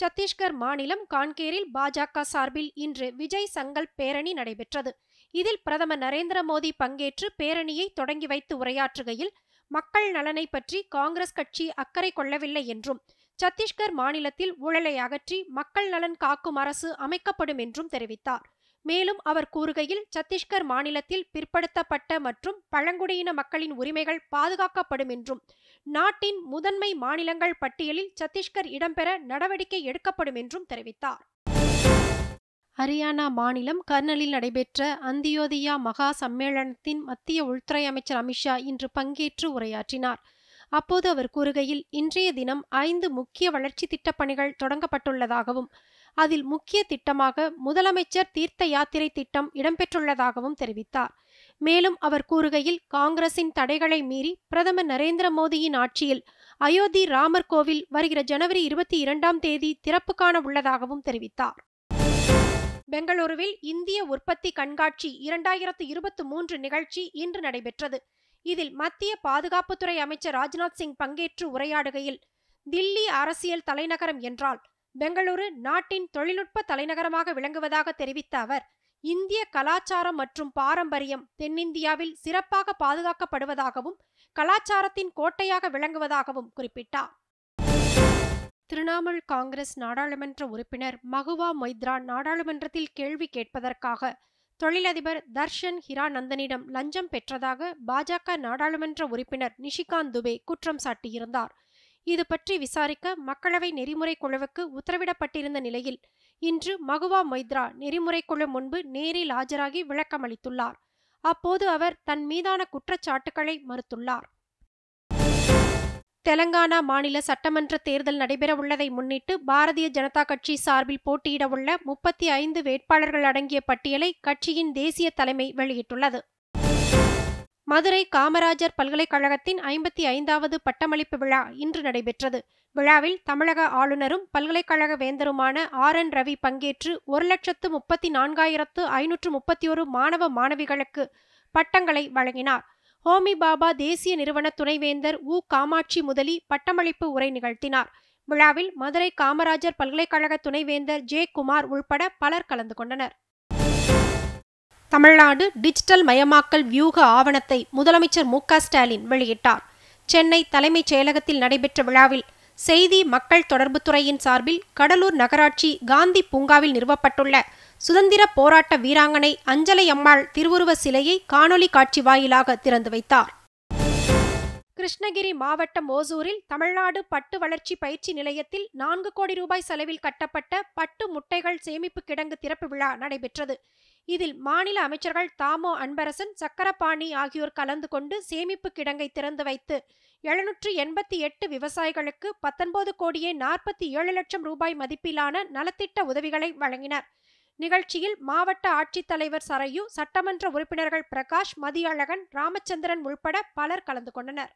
சத்தீஸ்கர் மாநிலம் கான்கேரில் பாஜக சார்பில் இன்று விஜய் சங்கல் பேரணி நடைபெற்றது இதில் பிரதமர் நரேந்திர மோடி பங்கேற்று பேரணியை தொடங்கி வைத்து உரையாற்றுகையில் மக்கள் நலனை பற்றி காங்கிரஸ் கட்சி அக்கறை கொள்ளவில்லை என்றும் சத்தீஸ்கர் மாநிலத்தில் ஊழலை அகற்றி மக்கள் நலன் காக்கும் அரசு அமைக்கப்படும் என்றும் தெரிவித்தார் மேலும் அவர் கூறுகையில் சத்தீஸ்கர் மாநிலத்தில் பிற்படுத்தப்பட்ட மற்றும் பழங்குடியின மக்களின் உரிமைகள் பாதுகாக்கப்படும் என்றும் நாட்டின் முதன்மை மாநிலங்கள் பட்டியலில் சத்தீஸ்கர் இடம்பெற நடவடிக்கை எடுக்கப்படும் என்றும் தெரிவித்தார் ஹரியானா மாநிலம் கர்னலில் நடைபெற்ற அந்தியோதயா மகா சம்மேளனத்தின் மத்திய உள்துறை அமைச்சர் அமித்ஷா இன்று பங்கேற்று உரையாற்றினார் அப்போது அவர் கூறுகையில் இன்றைய தினம் ஐந்து முக்கிய வளர்ச்சி திட்டப் பணிகள் தொடங்கப்பட்டுள்ளதாகவும் அதில் முக்கிய திட்டமாக முதலமைச்சர் தீர்த்த யாத்திரை திட்டம் இடம்பெற்றுள்ளதாகவும் தெரிவித்தார் மேலும் அவர் கூறுகையில் காங்கிரசின் தடைகளை மீறி பிரதமர் நரேந்திர மோடியின் ஆட்சியில் அயோத்தி ராமர் கோவில் வருகிற ஜனவரி இருபத்தி இரண்டாம் தேதி திறப்பு காண உள்ளதாகவும் தெரிவித்தார் பெங்களூருவில் இந்திய உற்பத்தி கண்காட்சி இரண்டாயிரத்து இருபத்தி மூன்று நிகழ்ச்சி இன்று நடைபெற்றது இதில் மத்திய பாதுகாப்புத்துறை அமைச்சர் ராஜ்நாத் சிங் பங்கேற்று உரையாடுகையில் தில்லி அரசியல் தலைநகரம் என்றால் பெங்களூரு நாட்டின் தொழில்நுட்ப தலைநகரமாக விளங்குவதாக தெரிவித்த அவர் இந்திய கலாச்சாரம் மற்றும் பாரம்பரியம் தென்னிந்தியாவில் சிறப்பாக பாதுகாக்கப்படுவதாகவும் கலாச்சாரத்தின் கோட்டையாக விளங்குவதாகவும் குறிப்பிட்டார் திரிணாமுல் காங்கிரஸ் நாடாளுமன்ற உறுப்பினர் மகுவா மொய்த்ரா நாடாளுமன்றத்தில் கேள்வி கேட்பதற்காக தொழிலதிபர் தர்ஷன் ஹிராநந்தனிடம் லஞ்சம் பெற்றதாக பாஜக நாடாளுமன்ற உறுப்பினர் நிஷிகாந்த் துபே குற்றம் சாட்டியிருந்தார் இது பற்றி விசாரிக்க மக்களவை நெறிமுறை குழுவுக்கு உத்தரவிடப்பட்டிருந்த நிலையில் இன்று மகுவா மொய்த்ரா நெறிமுறைக்குழு முன்பு நேரில் ஆஜராகி விளக்கமளித்துள்ளார் அப்போது அவர் தன் மீதான குற்றச்சாட்டுகளை மறுத்துள்ளார் தெலங்கானா மாநில சட்டமன்ற தேர்தல் நடைபெறவுள்ளதை முன்னிட்டு பாரதிய ஜனதா கட்சி சார்பில் போட்டியிடவுள்ள முப்பத்தி ஐந்து வேட்பாளர்கள் அடங்கிய பட்டியலை கட்சியின் தேசிய தலைமை வெளியிட்டுள்ளது மதுரை காமராஜர் பல்கலைக்கழகத்தின் ஐம்பத்தி ஐந்தாவது பட்டமளிப்பு விழா இன்று நடைபெற்றது விழாவில் தமிழக ஆளுநரும் பல்கலைக்கழக வேந்தருமான ஆர் என் ரவி பங்கேற்று ஒரு லட்சத்து முப்பத்தி நான்காயிரத்து ஐநூற்று முப்பத்தி ஒரு மாணவ மாணவிகளுக்கு பட்டங்களை வழங்கினார் ஹோமி பாபா தேசிய நிறுவன துணைவேந்தர் உ காமாட்சி முதலி பட்டமளிப்பு உரை நிகழ்த்தினார் விழாவில் மதுரை காமராஜர் பல்கலைக்கழக துணைவேந்தர் ஜே குமார் உள்பட பலர் கலந்து கொண்டனர் தமிழ்நாடு டிஜிட்டல் மயமாக்கல் வியூக ஆவணத்தை முதலமைச்சர் மு ஸ்டாலின் வெளியிட்டார் சென்னை தலைமைச் செயலகத்தில் நடைபெற்ற விழாவில் செய்தி மக்கள் தொடர்புத்துறையின் சார்பில் கடலூர் நகராட்சி காந்தி பூங்காவில் நிறுவப்பட்டுள்ள சுதந்திர போராட்ட வீராங்கனை அஞ்சலை அம்மாள் திருவுருவ சிலையை காணொலி காட்சி வாயிலாக திறந்து வைத்தார் கிருஷ்ணகிரி மாவட்டம் ஓசூரில் தமிழ்நாடு பட்டு வளர்ச்சி பயிற்சி நிலையத்தில் நான்கு கோடி ரூபாய் செலவில் கட்டப்பட்ட பட்டு முட்டைகள் சேமிப்பு கிடங்கு திறப்பு விழா நடைபெற்றது இதில் மாநில அமைச்சர்கள் தாமோ அன்பரசன் சக்கரபாணி ஆகியோர் கலந்து கொண்டு சேமிப்பு கிடங்கை திறந்து வைத்து எழுநூற்று எண்பத்தி எட்டு விவசாயிகளுக்கு பத்தொன்பது கோடியே நாற்பத்தி ஏழு லட்சம் ரூபாய் மதிப்பிலான நலத்திட்ட உதவிகளை வழங்கினர் நிகழ்ச்சியில் மாவட்ட ஆட்சித்தலைவர் சரையு சட்டமன்ற உறுப்பினர்கள் பிரகாஷ் மதியழகன் ராமச்சந்திரன் உள்பட பலர் கலந்து கொண்டனர்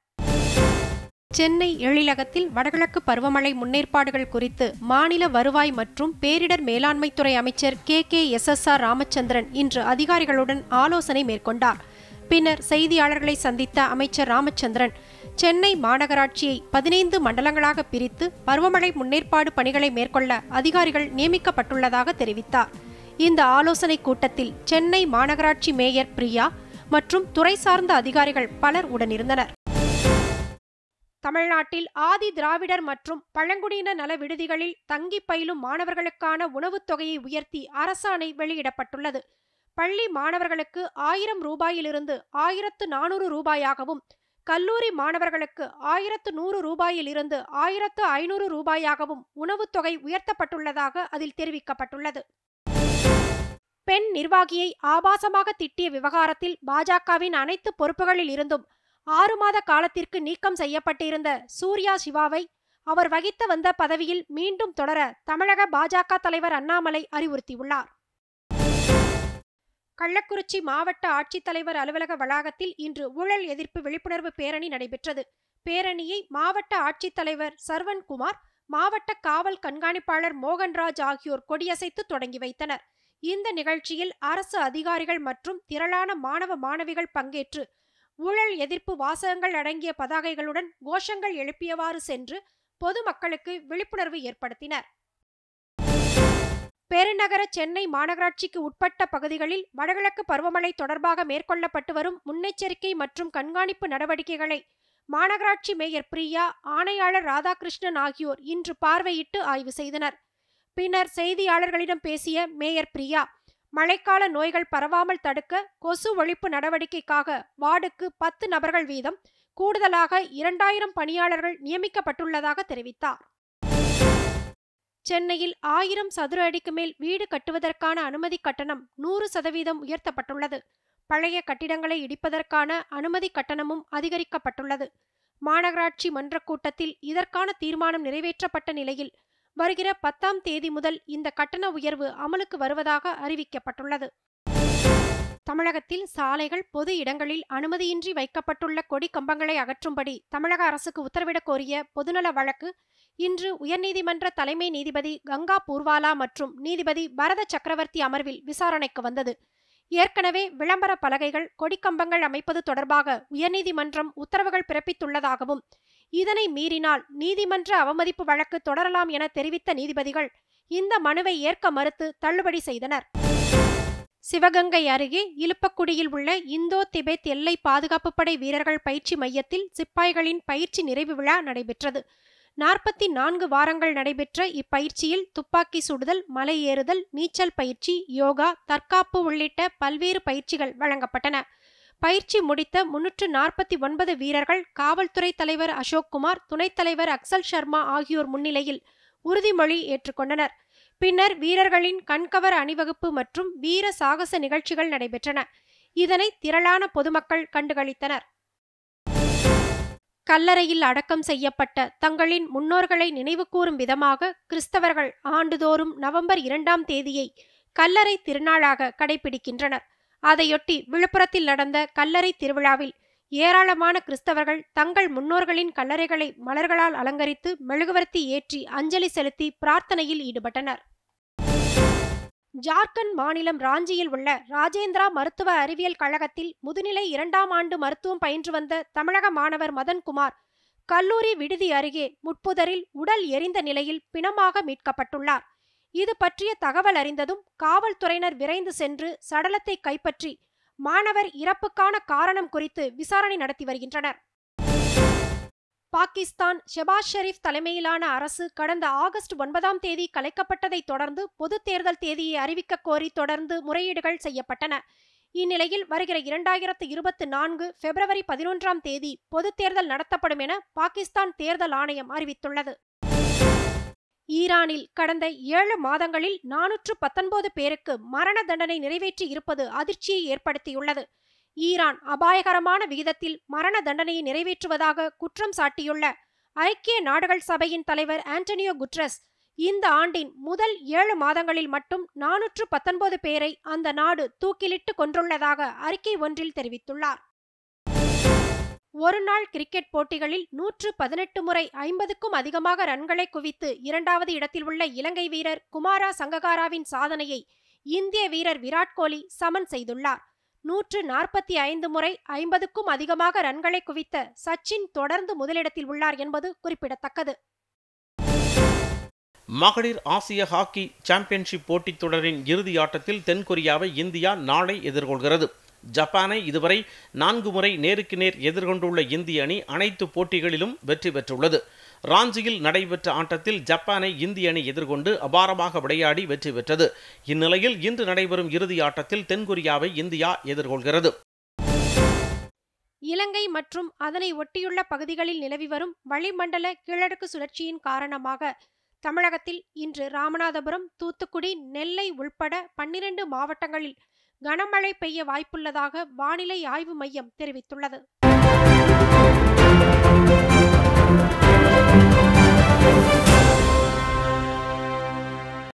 சென்னை எழிலகத்தில் வடகிழக்கு பருவமழை முன்னேற்பாடுகள் குறித்து மாநில வருவாய் மற்றும் பேரிடர் மேலாண்மைத்துறை அமைச்சர் K K S S R Ramachandran இன்று அதிகாரிகளுடன் ஆலோசனை மேற்கொண்டார் பின்னர் செய்தியாளர்களை சந்தித்த அமைச்சர் ராமச்சந்திரன் சென்னை மாநகராட்சியை பதினைந்து மண்டலங்களாக பிரித்து பருவமழை முன்னேற்பாடு பணிகளை மேற்கொள்ள அதிகாரிகள் நியமிக்கப்பட்டுள்ளதாக தெரிவித்தார் இந்த ஆலோசனைக் கூட்டத்தில் சென்னை மாநகராட்சி மேயர் பிரியா மற்றும் துறை சார்ந்த அதிகாரிகள் பலர் உடனிருந்தனர் தமிழ்நாட்டில் ஆதி திராவிடர் மற்றும் பழங்குடியின நல விடுதிகளில் தங்கி பயிலும் மாணவர்களுக்கான உணவுத் தொகையை உயர்த்தி அரசாணை வெளியிடப்பட்டுள்ளது பள்ளி மாணவர்களுக்கு ஆயிரம் ரூபாயிலிருந்து ஆயிரத்து நானூறு ரூபாயாகவும் கல்லூரி மாணவர்களுக்கு ஆயிரத்து நூறு ரூபாயிலிருந்து ஆயிரத்து ஐநூறு ரூபாயாகவும் உணவுத் தொகை உயர்த்தப்பட்டுள்ளதாக அதில் தெரிவிக்கப்பட்டுள்ளது பெண் நிர்வாகியை ஆபாசமாக திட்டிய விவகாரத்தில் பாஜகவின் அனைத்து பொறுப்புகளில் இருந்தும் ஆறு மாத காலத்திற்கு நீக்கம் செய்யப்பட்டிருந்த சூர்யா சிவாவை அவர் வகித்து வந்த பதவியில் மீண்டும் தொடர தமிழக பாஜக தலைவர் அண்ணாமலை அறிவுறுத்தியுள்ளார் கள்ளக்குறிச்சி மாவட்ட ஆட்சித்தலைவர் அலுவலக வளாகத்தில் இன்று ஊழல் எதிர்ப்பு விழிப்புணர்வு பேரணி நடைபெற்றது பேரணியை மாவட்ட ஆட்சித்தலைவர் சர்வன்குமார் மாவட்ட காவல் கண்காணிப்பாளர் மோகன்ராஜ் ஆகியோர் கொடியசைத்து தொடங்கி வைத்தனர் இந்த நிகழ்ச்சியில் அரசு அதிகாரிகள் மற்றும் திரளான மாணவ மாணவிகள் பங்கேற்று ஊழல் எதிர்ப்பு வாசகங்கள் அடங்கிய பதாகைகளுடன் கோஷங்கள் எழுப்பியவாறு சென்று பொதுமக்களுக்கு விழிப்புணர்வு ஏற்படுத்தினர் பெருநகர சென்னை மாநகராட்சிக்கு உட்பட்ட பகுதிகளில் வடகிழக்கு பருவமழை தொடர்பாக மேற்கொள்ளப்பட்டு வரும் முன்னெச்சரிக்கை மற்றும் கண்காணிப்பு நடவடிக்கைகளை மாநகராட்சி மேயர் பிரியா ஆணையாளர் ராதாகிருஷ்ணன் ஆகியோர் இன்று பார்வையிட்டு ஆய்வு செய்தனர் பின்னர் செய்தியாளர்களிடம் பேசிய மேயர் பிரியா மழைக்கால நோய்கள் பரவாமல் தடுக்க கொசு ஒழிப்பு நடவடிக்கைக்காக வார்டுக்கு பத்து நபர்கள் வீதம் கூடுதலாக இரண்டாயிரம் பணியாளர்கள் நியமிக்கப்பட்டுள்ளதாக தெரிவித்தார் சென்னையில் ஆயிரம் சதுர அடிக்கு மேல் வீடு கட்டுவதற்கான அனுமதி கட்டணம் நூறு சதவீதம் உயர்த்தப்பட்டுள்ளது பழைய கட்டிடங்களை இடிப்பதற்கான அனுமதி கட்டணமும் அதிகரிக்கப்பட்டுள்ளது மாநகராட்சி மன்ற கூட்டத்தில் இதற்கான தீர்மானம் நிறைவேற்றப்பட்ட நிலையில் வருகிற பத்தாம் தேதி முதல் இந்த கட்டண உயர்வு அமலுக்கு வருவதாக அறிவிக்கப்பட்டுள்ளது தமிழகத்தில் சாலைகள் பொது இடங்களில் அனுமதியின்றி வைக்கப்பட்டுள்ள கொடி கம்பங்களை அகற்றும்படி தமிழக அரசுக்கு உத்தரவிடக் கோரிய பொதுநல வழக்கு இன்று உயர்நீதிமன்ற தலைமை நீதிபதி கங்கா பூர்வாலா மற்றும் நீதிபதி பரத சக்கரவர்த்தி அமர்வில் விசாரணைக்கு வந்தது ஏற்கனவே விளம்பர பலகைகள் கொடிக்கம்பங்கள் அமைப்பது தொடர்பாக உயர்நீதிமன்றம் உத்தரவுகள் பிறப்பித்துள்ளதாகவும் இதனை மீறினால் நீதிமன்ற அவமதிப்பு வழக்கு தொடரலாம் என தெரிவித்த நீதிபதிகள் இந்த மனுவை ஏற்க மறுத்து தள்ளுபடி செய்தனர் சிவகங்கை அருகே இலுப்பக்குடியில் உள்ள இந்தோ திபெத் எல்லை பாதுகாப்பு படை வீரர்கள் பயிற்சி மையத்தில் சிப்பாய்களின் பயிற்சி நிறைவு விழா நடைபெற்றது நாற்பத்தி நான்கு வாரங்கள் நடைபெற்ற இப்பயிற்சியில் துப்பாக்கி சுடுதல் மலை ஏறுதல் நீச்சல் பயிற்சி யோகா தற்காப்பு உள்ளிட்ட பல்வேறு பயிற்சிகள் வழங்கப்பட்டன பயிற்சி முடித்த முன்னூற்று நாற்பத்தி ஒன்பது வீரர்கள் காவல்துறை தலைவர் அசோக்குமார் துணைத் தலைவர் அக்சல் சர்மா ஆகியோர் முன்னிலையில் உறுதிமொழி ஏற்றுக்கொண்டனர் பின்னர் வீரர்களின் கண்கவர் அணிவகுப்பு மற்றும் வீர சாகச நிகழ்ச்சிகள் நடைபெற்றன இதனை திரளான பொதுமக்கள் கண்டுகளித்தனர் கல்லறையில் அடக்கம் செய்யப்பட்ட தங்களின் முன்னோர்களை நினைவுகூரும் விதமாக கிறிஸ்தவர்கள் ஆண்டுதோறும் நவம்பர் இரண்டாம் தேதியை கல்லறை திருநாளாக கடைபிடிக்கின்றனர் அதையொட்டி விழுப்புரத்தில் நடந்த கல்லறை திருவிழாவில் ஏராளமான கிறிஸ்தவர்கள் தங்கள் முன்னோர்களின் கல்லறைகளை மலர்களால் அலங்கரித்து மெழுகுவர்த்தி ஏற்றி அஞ்சலி செலுத்தி பிரார்த்தனையில் ஈடுபட்டனர் ஜார்க்கண்ட் மாநிலம் ராஞ்சியில் உள்ள ராஜேந்திரா மருத்துவ அறிவியல் கழகத்தில் முதுநிலை இரண்டாம் ஆண்டு மருத்துவம் பயின்று வந்த தமிழக மாணவர் மதன்குமார் கல்லூரி விடுதி அருகே முட்புதரில் உடல் எரிந்த நிலையில் பிணமாக மீட்கப்பட்டுள்ளார் இது பற்றிய தகவல் அறிந்ததும் காவல்துறையினர் விரைந்து சென்று சடலத்தை கைப்பற்றி மாணவர் இறப்புக்கான காரணம் குறித்து விசாரணை நடத்தி வருகின்றனர் பாகிஸ்தான் ஷெபாஸ் ஷெரீப் தலைமையிலான அரசு கடந்த ஆகஸ்ட் ஒன்பதாம் தேதி கலைக்கப்பட்டதை தொடர்ந்து பொது தேர்தல் தேதியை அறிவிக்க கோரி தொடர்ந்து முறையீடுகள் செய்யப்பட்டன இந்நிலையில் வருகிற இரண்டாயிரத்து இருபத்தி நான்கு பிப்ரவரி பதினொன்றாம் தேதி பொது தேர்தல் நடத்தப்படும் என பாகிஸ்தான் தேர்தல் ஆணையம் அறிவித்துள்ளது ஈரானில் கடந்த ஏழு மாதங்களில் நானூற்று பத்தொன்பது பேருக்கு மரண தண்டனை நிறைவேற்றி இருப்பது அதிர்ச்சியை ஏற்படுத்தியுள்ளது ஈரான் அபாயகரமான விகிதத்தில் மரண தண்டனையை நிறைவேற்றுவதாக குற்றம் சாட்டியுள்ள ஐக்கிய நாடுகள் சபையின் தலைவர் ஆண்டனியோ குட்ரஸ் இந்த ஆண்டின் முதல் ஏழு மாதங்களில் மட்டும் நானூற்று பத்தொன்பது பேரை அந்த நாடு தூக்கிலிட்டு கொன்றுள்ளதாக அறிக்கை ஒன்றில் தெரிவித்துள்ளார் ஒருநாள் கிரிக்கெட் போட்டிகளில் நூற்று பதினெட்டு முறை ஐம்பதுக்கும் அதிகமாக ரன்களை குவித்து இரண்டாவது இடத்தில் உள்ள இலங்கை வீரர் குமாரா சங்ககாராவின் சாதனையை இந்திய வீரர் விராட் கோலி சமன் செய்துள்ளார் நூற்று நாற்பத்தி ஐந்து முறை ஐம்பதுக்கும் அதிகமாக ரன்களை குவித்த சச்சின் தொடர்ந்து முதலிடத்தில் உள்ளார் என்பது குறிப்பிடத்தக்கது மகளிர் ஆசிய ஹாக்கி சாம்பியன்ஷிப் போட்டித் தொடரின் இறுதி ஆட்டத்தில் தென்கொரியாவை இந்தியா நாளை எதிர்கொள்கிறது ஜப்பானை இதுவரை நான்கு முறை நேருக்கு நேர் எதிர்கொண்டுள்ள இந்திய அணி அனைத்து போட்டிகளிலும் வெற்றி பெற்றுள்ளது ராஞ்சியில் நடைபெற்ற ஆட்டத்தில் ஜப்பானை இந்திய அணி எதிர்கொண்டு அபாரமாக விளையாடி வெற்றி பெற்றது இந்நிலையில் இன்று நடைபெறும் இறுதி ஆட்டத்தில் தென்கொரியாவை இந்தியா எதிர்கொள்கிறது இலங்கை மற்றும் அதனை ஒட்டியுள்ள பகுதிகளில் நிலவி வரும் வளிமண்டல கீழடுக்கு சுழற்சியின் காரணமாக தமிழகத்தில் இன்று ராமநாதபுரம் தூத்துக்குடி நெல்லை உள்பட பன்னிரண்டு மாவட்டங்களில் கனமழை பெய்ய வாய்ப்புள்ளதாக வானிலை ஆய்வு மையம் தெரிவித்துள்ளது